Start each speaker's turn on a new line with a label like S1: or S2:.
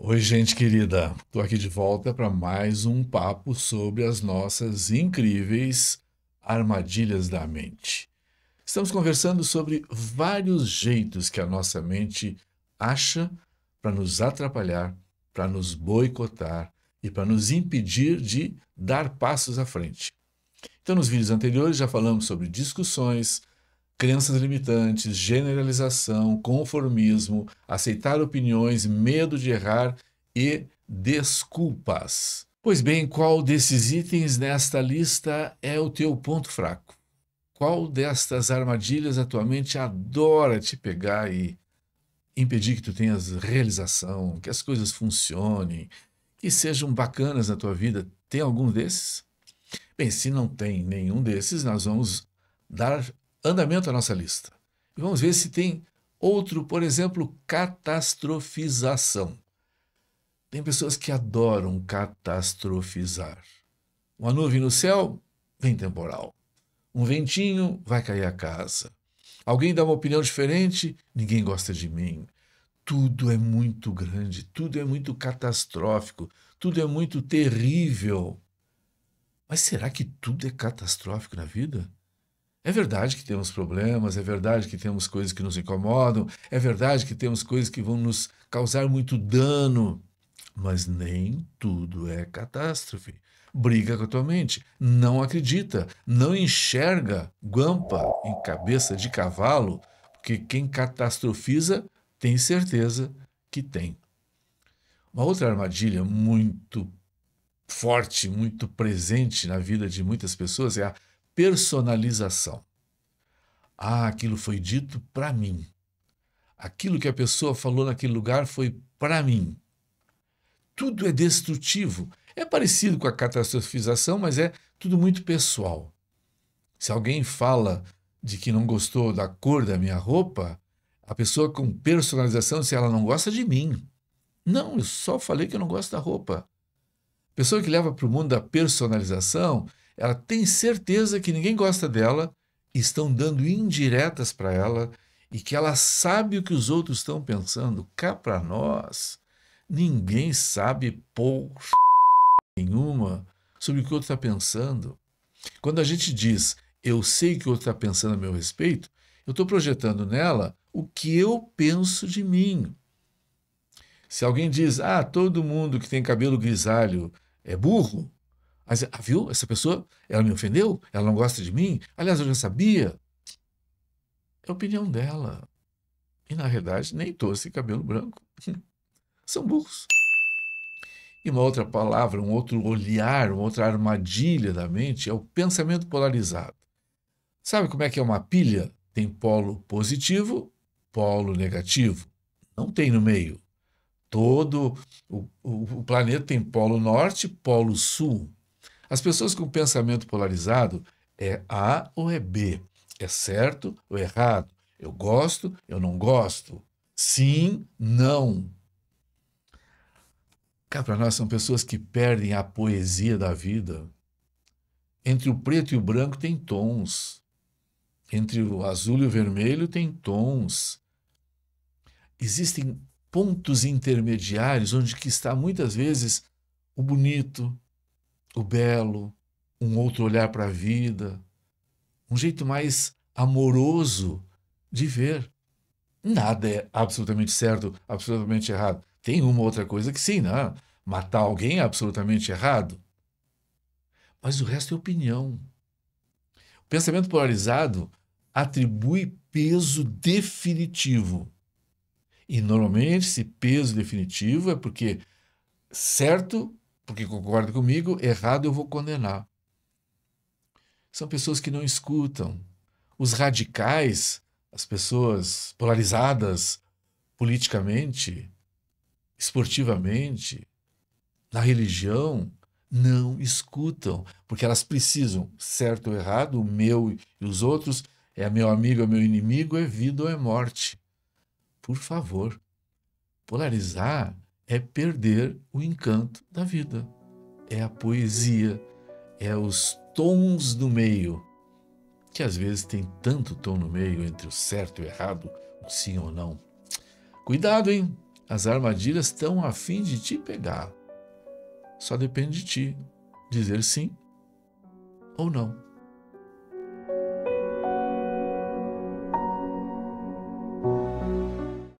S1: Oi, gente querida. Estou aqui de volta para mais um papo sobre as nossas incríveis armadilhas da mente. Estamos conversando sobre vários jeitos que a nossa mente acha para nos atrapalhar, para nos boicotar e para nos impedir de dar passos à frente. Então, nos vídeos anteriores já falamos sobre discussões, crenças limitantes, generalização, conformismo, aceitar opiniões, medo de errar e desculpas. Pois bem, qual desses itens nesta lista é o teu ponto fraco? Qual destas armadilhas atualmente adora te pegar e impedir que tu tenhas realização, que as coisas funcionem, que sejam bacanas na tua vida? Tem algum desses? Bem, se não tem nenhum desses, nós vamos dar andamento à nossa lista. E vamos ver se tem outro, por exemplo, catastrofização. Tem pessoas que adoram catastrofizar. Uma nuvem no céu, vem temporal. Um ventinho, vai cair a casa. Alguém dá uma opinião diferente, ninguém gosta de mim. Tudo é muito grande, tudo é muito catastrófico, tudo é muito terrível. Mas será que tudo é catastrófico na vida? É verdade que temos problemas, é verdade que temos coisas que nos incomodam, é verdade que temos coisas que vão nos causar muito dano, mas nem tudo é catástrofe. Briga com a tua mente, não acredita, não enxerga guampa em cabeça de cavalo, porque quem catastrofiza tem certeza que tem. Uma outra armadilha muito forte, muito presente na vida de muitas pessoas é a personalização. Ah, aquilo foi dito para mim. Aquilo que a pessoa falou naquele lugar foi para mim. Tudo é destrutivo. É parecido com a catastrofização, mas é tudo muito pessoal. Se alguém fala de que não gostou da cor da minha roupa, a pessoa com personalização se ela não gosta de mim. Não, eu só falei que eu não gosto da roupa. Pessoa que leva para o mundo da personalização, ela tem certeza que ninguém gosta dela, estão dando indiretas para ela e que ela sabe o que os outros estão pensando. Cá para nós, ninguém sabe porra nenhuma sobre o que o outro está pensando. Quando a gente diz eu sei o que o outro está pensando a meu respeito, eu estou projetando nela o que eu penso de mim. Se alguém diz, ah, todo mundo que tem cabelo grisalho é burro, mas, ah, viu? Essa pessoa, ela me ofendeu? Ela não gosta de mim? Aliás, eu já sabia. É a opinião dela. E, na realidade, nem todos cabelo branco. São burros. E uma outra palavra, um outro olhar, uma outra armadilha da mente é o pensamento polarizado. Sabe como é que é uma pilha? Tem polo positivo, polo negativo. Não tem no meio. Todo o, o, o planeta tem polo norte, polo sul. As pessoas com pensamento polarizado é A ou é B, é certo ou é errado, eu gosto, eu não gosto, sim, não. Cá para nós são pessoas que perdem a poesia da vida. Entre o preto e o branco tem tons. Entre o azul e o vermelho tem tons. Existem pontos intermediários onde que está muitas vezes o bonito, o belo, um outro olhar para a vida, um jeito mais amoroso de ver. Nada é absolutamente certo, absolutamente errado. Tem uma outra coisa que sim, né? Matar alguém é absolutamente errado. Mas o resto é opinião. O pensamento polarizado atribui peso definitivo. E normalmente esse peso definitivo é porque certo porque concorda comigo, errado eu vou condenar. São pessoas que não escutam. Os radicais, as pessoas polarizadas politicamente, esportivamente, na religião, não escutam, porque elas precisam, certo ou errado, o meu e os outros, é meu amigo, é meu inimigo, é vida ou é morte. Por favor, polarizar é perder o encanto da vida. É a poesia, é os tons no meio, que às vezes tem tanto tom no meio entre o certo e o errado, o sim ou não. Cuidado, hein? As armadilhas estão a fim de te pegar. Só depende de ti dizer sim ou não.